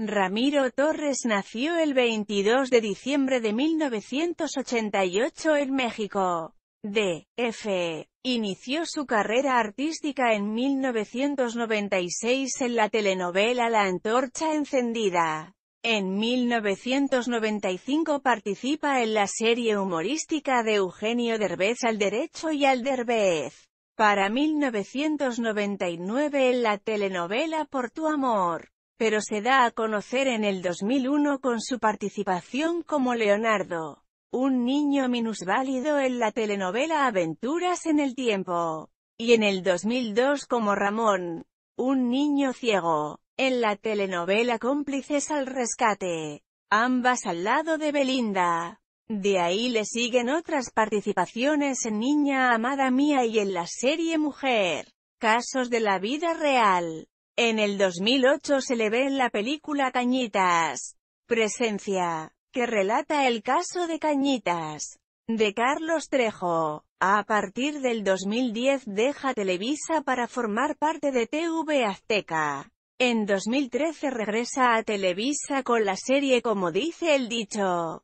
Ramiro Torres nació el 22 de diciembre de 1988 en México. D.F. Inició su carrera artística en 1996 en la telenovela La Antorcha Encendida. En 1995 participa en la serie humorística de Eugenio Derbez Al Derecho y Al Derbez. Para 1999 en la telenovela Por tu Amor pero se da a conocer en el 2001 con su participación como Leonardo, un niño minusválido en la telenovela Aventuras en el Tiempo, y en el 2002 como Ramón, un niño ciego, en la telenovela Cómplices al Rescate, ambas al lado de Belinda. De ahí le siguen otras participaciones en Niña Amada Mía y en la serie Mujer, Casos de la Vida Real. En el 2008 se le ve en la película Cañitas. Presencia, que relata el caso de Cañitas, de Carlos Trejo. A partir del 2010 deja Televisa para formar parte de TV Azteca. En 2013 regresa a Televisa con la serie Como dice el dicho.